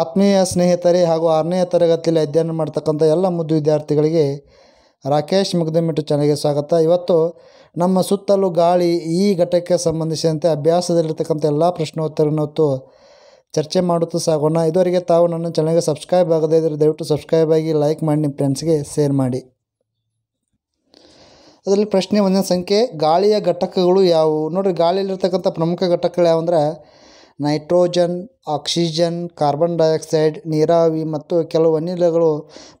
ಆತ್ಮೀಯ ಸ್ನೇಹಿತರೆ ಹಾಗೂ ಆರನೇ ತರಗತಿಯಲ್ಲಿ ಅಧ್ಯಯನ ಮಾಡ್ತಕ್ಕಂಥ ಎಲ್ಲ ಮುದ್ದು ವಿದ್ಯಾರ್ಥಿಗಳಿಗೆ ರಾಕೇಶ್ ಮುಗ್ದಮಿಟ್ಟು ಚೆನ್ನಾಗಿ ಸ್ವಾಗತ ಇವತ್ತು ನಮ್ಮ ಸುತ್ತಲೂ ಗಾಳಿ ಈ ಘಟಕಕ್ಕೆ ಸಂಬಂಧಿಸಿದಂತೆ ಅಭ್ಯಾಸದಲ್ಲಿರ್ತಕ್ಕಂಥ ಎಲ್ಲ ಪ್ರಶ್ನೋತ್ತರವನ್ನು ಹೊತ್ತು ಚರ್ಚೆ ಮಾಡುತ್ತಾ ಸಾಗೋಣ ಇದುವರೆಗೆ ತಾವು ನನ್ನ ಚೆನ್ನಾಗಿ ಸಬ್ಸ್ಕ್ರೈಬ್ ಆಗದೇ ಇದ್ದರೆ ದಯವಿಟ್ಟು ಸಬ್ಸ್ಕ್ರೈಬ್ ಆಗಿ ಲೈಕ್ ಮಾಡಿ ನಿಮ್ಮ ಫ್ರೆಂಡ್ಸ್ಗೆ ಶೇರ್ ಮಾಡಿ ಅದರಲ್ಲಿ ಪ್ರಶ್ನೆ ಒಂದನೇ ಸಂಖ್ಯೆ ಗಾಳಿಯ ಘಟಕಗಳು ಯಾವುವು ನೋಡಿರಿ ಗಾಳಿಯಲ್ಲಿರ್ತಕ್ಕಂಥ ಪ್ರಮುಖ ಘಟಕಗಳು ಯಾವಂದರೆ ನೈಟ್ರೋಜನ್ ಆಕ್ಸಿಜನ್ ಕಾರ್ಬನ್ ಡೈಆಕ್ಸೈಡ್ ನೀರಾವಿ ಮತ್ತು ಕೆಲವು ಅನಿಲಗಳು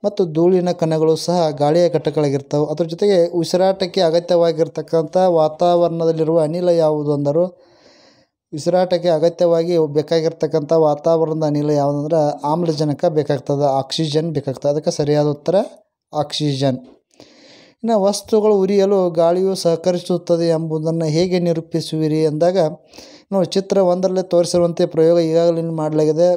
ಮತ್ತು ಧೂಳಿನ ಕಣಗಳು ಸಹ ಗಾಳಿಯ ಘಟಕಗಳಾಗಿರ್ತವೆ ಅದರ ಜೊತೆಗೆ ಉಸಿರಾಟಕ್ಕೆ ಅಗತ್ಯವಾಗಿರ್ತಕ್ಕಂಥ ವಾತಾವರಣದಲ್ಲಿರುವ ಅನಿಲ ಯಾವುದು ಅಂದರು ಉಸಿರಾಟಕ್ಕೆ ಅಗತ್ಯವಾಗಿ ಬೇಕಾಗಿರ್ತಕ್ಕಂಥ ವಾತಾವರಣದ ಅನಿಲ ಯಾವುದಂದ್ರೆ ಆಮ್ಲಜನಕ ಬೇಕಾಗ್ತದೆ ಆಕ್ಸಿಜನ್ ಬೇಕಾಗ್ತದೆ ಅದಕ್ಕೆ ಸರಿಯಾದ ಉತ್ತರ ಆಕ್ಸಿಜನ್ ಇನ್ನು ವಸ್ತುಗಳು ಉರಿಯಲು ಗಾಳಿಯು ಸಹಕರಿಸುತ್ತದೆ ಎಂಬುದನ್ನು ಹೇಗೆ ನಿರೂಪಿಸುವಿರಿ ಅಂದಾಗ ನೋಡಿ ಚಿತ್ರ ಒಂದರಲ್ಲಿ ತೋರಿಸಿರುವಂತೆ ಪ್ರಯೋಗ ಈಗಾಗಲೇ ಮಾಡಲಾಗಿದೆ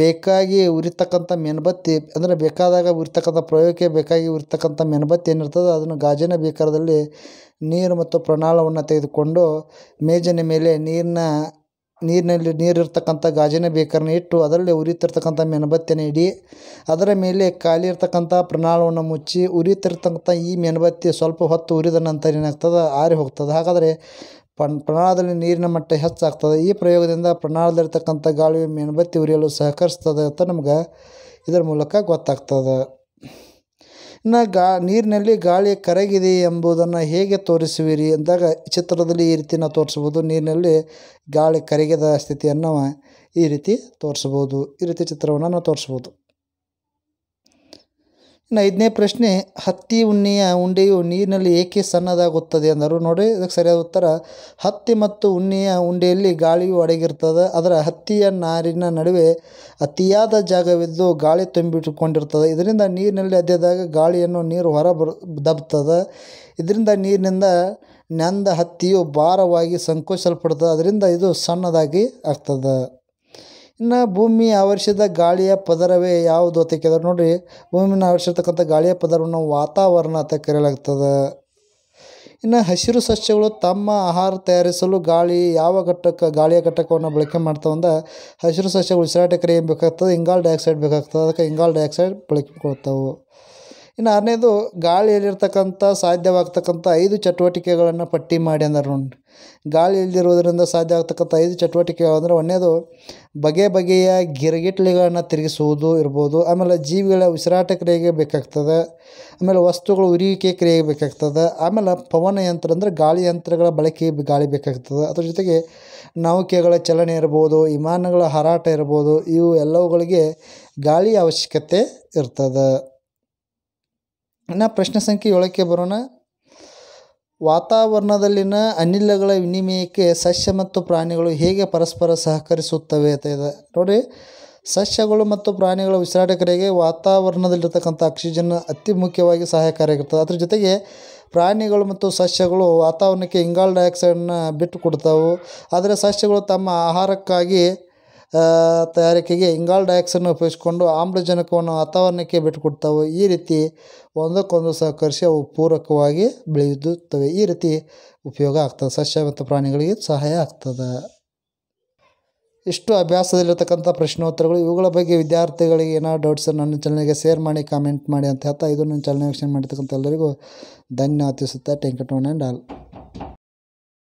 ಬೇಕಾಗಿ ಉರಿತಕ್ಕಂಥ ಮೆಣಬತ್ತಿ ಅಂದರೆ ಬೇಕಾದಾಗ ಉರಿತಕ್ಕಂಥ ಪ್ರಯೋಗಕ್ಕೆ ಬೇಕಾಗಿ ಉರಿತಕ್ಕಂಥ ಮೆಣಬತ್ತಿ ಏನಿರ್ತದೆ ಅದನ್ನು ಗಾಜಿನ ಬೇಕಾರದಲ್ಲಿ ನೀರು ಮತ್ತು ಪ್ರಣಾಳವನ್ನು ತೆಗೆದುಕೊಂಡು ಮೇಜಿನ ಮೇಲೆ ನೀರಿನ ನೀರಿನಲ್ಲಿ ನೀರಿರ್ತಕ್ಕಂಥ ಗಾಜಿನ ಬೇಕರನ್ನ ಇಟ್ಟು ಅದರಲ್ಲಿ ಉರಿತಿರ್ತಕ್ಕಂಥ ಮೆಣಬತ್ತಿನ ಇಡಿ ಅದರ ಮೇಲೆ ಖಾಲಿ ಇರ್ತಕ್ಕಂಥ ಪ್ರಣಾಳವನ್ನು ಮುಚ್ಚಿ ಉರಿತಿರ್ತಕ್ಕಂಥ ಈ ಮೆಣಬತ್ತಿ ಸ್ವಲ್ಪ ಹೊತ್ತು ಉರಿದ ನಂತರ ಏನಾಗ್ತದೆ ಆರಿ ಹೋಗ್ತದೆ ಹಾಗಾದರೆ ಪನ್ ಪ್ರಣಾಳದಲ್ಲಿ ನೀರಿನ ಮಟ್ಟ ಹೆಚ್ಚಾಗ್ತದೆ ಈ ಪ್ರಯೋಗದಿಂದ ಪ್ರಣಾಳದಲ್ಲಿರ್ತಕ್ಕಂಥ ಗಾಳಿ ಮೇಣಬತ್ತಿ ಉರಿಯಲು ಸಹಕರಿಸ್ತದೆ ಅಂತ ನಮ್ಗೆ ಇದರ ಮೂಲಕ ಗೊತ್ತಾಗ್ತದೆ ಇನ್ನು ಗಾ ನೀರಿನಲ್ಲಿ ಗಾಳಿ ಕರಗಿದೆ ಎಂಬುದನ್ನು ಹೇಗೆ ತೋರಿಸುವಿರಿ ಅಂದಾಗ ಚಿತ್ರದಲ್ಲಿ ಈ ರೀತಿ ನಾವು ತೋರಿಸ್ಬೋದು ನೀರಿನಲ್ಲಿ ಗಾಳಿ ಕರಗಿದ ಸ್ಥಿತಿಯನ್ನು ಈ ರೀತಿ ತೋರಿಸ್ಬೋದು ಈ ರೀತಿ ಚಿತ್ರವನ್ನು ನಾವು ತೋರಿಸ್ಬೋದು ಇನ್ನು ಐದನೇ ಪ್ರಶ್ನೆ ಹತ್ತಿ ಉಣ್ಣೆಯ ಉಂಡೆಯು ನೀರಿನಲ್ಲಿ ಏಕೆ ಸಣ್ಣದಾಗುತ್ತದೆ ಅಂದರು ನೋಡಿ ಇದಕ್ಕೆ ಸರಿಯಾದ ಉತ್ತರ ಹತ್ತಿ ಮತ್ತು ಉಣ್ಣೆಯ ಉಂಡೆಯಲ್ಲಿ ಗಾಳಿಯು ಅಡಗಿರ್ತದೆ ಅದರ ಹತ್ತಿಯ ನಾರಿನ ನಡುವೆ ಅತಿಯಾದ ಜಾಗವಿದ್ದು ಗಾಳಿ ತುಂಬಿಟ್ಟುಕೊಂಡಿರ್ತದೆ ಇದರಿಂದ ನೀರಿನಲ್ಲಿ ಅದ್ದೆದಾಗ ಗಾಳಿಯನ್ನು ನೀರು ಹೊರ ಬರು ದಬ್ತದೆ ಇದರಿಂದ ನೀರಿನಿಂದ ನೆಂದ ಹತ್ತಿಯು ಭಾರವಾಗಿ ಸಂಕೋಚಲ್ಪಡ್ತದೆ ಅದರಿಂದ ಇದು ಸಣ್ಣದಾಗಿ ಆಗ್ತದೆ ಇನ್ನು ಭೂಮಿ ಆವರಿಸಿದ ಗಾಳಿಯ ಪದರವೇ ಯಾವುದು ಅಂತ ಕೇಳಿದ್ರೆ ನೋಡಿರಿ ಭೂಮಿನ ಆವರಿಸಿರ್ತಕ್ಕಂಥ ಗಾಳಿಯ ಪದರವನ್ನು ವಾತಾವರಣ ಅಂತ ಕರೆಯಲಾಗ್ತದೆ ಇನ್ನು ಹಸಿರು ಸಸ್ಯಗಳು ತಮ್ಮ ಆಹಾರ ತಯಾರಿಸಲು ಗಾಳಿ ಯಾವ ಘಟಕ ಗಾಳಿಯ ಘಟಕವನ್ನು ಬಳಕೆ ಮಾಡ್ತಾವಂದ ಹಸಿರು ಸಸ್ಯಗಳು ಉಸಿರಾಟಕ್ಕೆ ಏನು ಬೇಕಾಗ್ತದೆ ಇಂಗಾಲ್ ಡೈಆಕ್ಸೈಡ್ ಬೇಕಾಗ್ತದೆ ಅದಕ್ಕೆ ಇಂಗಾಲ್ ಡೈಆಕ್ಸೈಡ್ ಬಳಕೆ ಕೊಡ್ತಾವೆ ಇನ್ನು ಆರನೇದು ಗಾಳಿಯಲ್ಲಿರ್ತಕ್ಕಂಥ ಸಾಧ್ಯವಾಗ್ತಕ್ಕಂಥ ಐದು ಚಟುವಟಿಕೆಗಳನ್ನು ಪಟ್ಟಿ ಮಾಡಿ ಅಂದ್ರೆ ಗಾಳಿ ಗಾಳಿಯಲ್ಲಿರುವುದರಿಂದ ಸಾಧ್ಯ ಆಗ್ತಕ್ಕಂಥ ಐದು ಚಟುವಟಿಕೆ ಅಂದರೆ ಒಂದನೇದು ಬಗೆ ಬಗೆಯ ಗಿರಗಿಟ್ಲಿಗಳನ್ನು ತಿರುಗಿಸುವುದು ಇರ್ಬೋದು ಆಮೇಲೆ ಜೀವಿಗಳ ಉಸಿರಾಟ ಕ್ರಿಯೆಗೆ ಬೇಕಾಗ್ತದೆ ಆಮೇಲೆ ವಸ್ತುಗಳು ಉರಿಯಿಕೆ ಕ್ರಿಯೆಗೆ ಬೇಕಾಗ್ತದೆ ಆಮೇಲೆ ಪವನ ಯಂತ್ರ ಅಂದರೆ ಗಾಳಿ ಯಂತ್ರಗಳ ಬಳಕೆ ಗಾಳಿ ಬೇಕಾಗ್ತದೆ ಅದರ ಜೊತೆಗೆ ನೌಕೆಗಳ ಚಲನೆ ಇರ್ಬೋದು ವಿಮಾನಗಳ ಹಾರಾಟ ಇರ್ಬೋದು ಇವು ಎಲ್ಲವುಗಳಿಗೆ ಗಾಳಿಯ ಅವಶ್ಯಕತೆ ಇರ್ತದೆ ಇನ್ನು ಪ್ರಶ್ನೆ ಸಂಖ್ಯೆ ಏಳಕ್ಕೆ ಬರೋಣ ವಾತಾವರಣದಲ್ಲಿನ ಅನಿಲಗಳ ವಿನಿಮಯಕ್ಕೆ ಸಸ್ಯ ಮತ್ತು ಪ್ರಾಣಿಗಳು ಹೇಗೆ ಪರಸ್ಪರ ಸಹಕರಿಸುತ್ತವೆ ಅಂತ ಇದೆ ನೋಡಿ ಸಸ್ಯಗಳು ಮತ್ತು ಪ್ರಾಣಿಗಳ ಉಸಿರಾಟಕರಿಗೆ ವಾತಾವರಣದಲ್ಲಿರ್ತಕ್ಕಂಥ ಆಕ್ಸಿಜನ್ ಅತಿ ಮುಖ್ಯವಾಗಿ ಸಹಾಯಕಾರಿಯಾಗಿರ್ತದೆ ಅದ್ರ ಜೊತೆಗೆ ಪ್ರಾಣಿಗಳು ಮತ್ತು ಸಸ್ಯಗಳು ವಾತಾವರಣಕ್ಕೆ ಇಂಗಾಲ್ ಡೈಆಕ್ಸೈಡನ್ನ ಬಿಟ್ಟು ಕೊಡ್ತಾವೆ ಆದರೆ ಸಸ್ಯಗಳು ತಮ್ಮ ಆಹಾರಕ್ಕಾಗಿ ತಯಾರಿಕೆಗೆ ಇಂಗಾಲ್ ಡೈಆಕ್ಸೈಡ್ನ ಉಪಯೋಗಿಸಿಕೊಂಡು ಆಮ್ಲಜನಕವನ್ನು ವಾತಾವರಣಕ್ಕೆ ಬಿಟ್ಟುಕೊಡ್ತಾವೆ ಈ ರೀತಿ ಒಂದಕ್ಕೊಂದು ಸಹಕರಿಸಿ ಅವು ಪೂರಕವಾಗಿ ಬೆಳೆಯುತ್ತವೆ ಈ ರೀತಿ ಉಪಯೋಗ ಆಗ್ತದೆ ಸಸ್ಯ ಮತ್ತು ಪ್ರಾಣಿಗಳಿಗೆ ಸಹಾಯ ಆಗ್ತದೆ ಇಷ್ಟು ಅಭ್ಯಾಸದಲ್ಲಿರ್ತಕ್ಕಂಥ ಪ್ರಶ್ನೋತ್ತರಗಳು ಇವುಗಳ ಬಗ್ಗೆ ವಿದ್ಯಾರ್ಥಿಗಳಿಗೆ ಏನಾದ್ರು ಡೌಟ್ಸ್ ನನ್ನ ಚಾನಲ್ಗೆ ಶೇರ್ ಮಾಡಿ ಕಾಮೆಂಟ್ ಮಾಡಿ ಅಂತ ಹೇಳ್ತಾ ಇದನ್ನು ನನ್ನ ಚಾನಲ್ ವೀಕ್ಷಣೆ ಮಾಡಿರ್ತಕ್ಕಂಥ ಎಲ್ಲರಿಗೂ ಧನ್ಯವಾದಿಸುತ್ತೆ ಥ್ಯಾಂಕ್ ಆ್ಯಂಡ್ ಆಲ್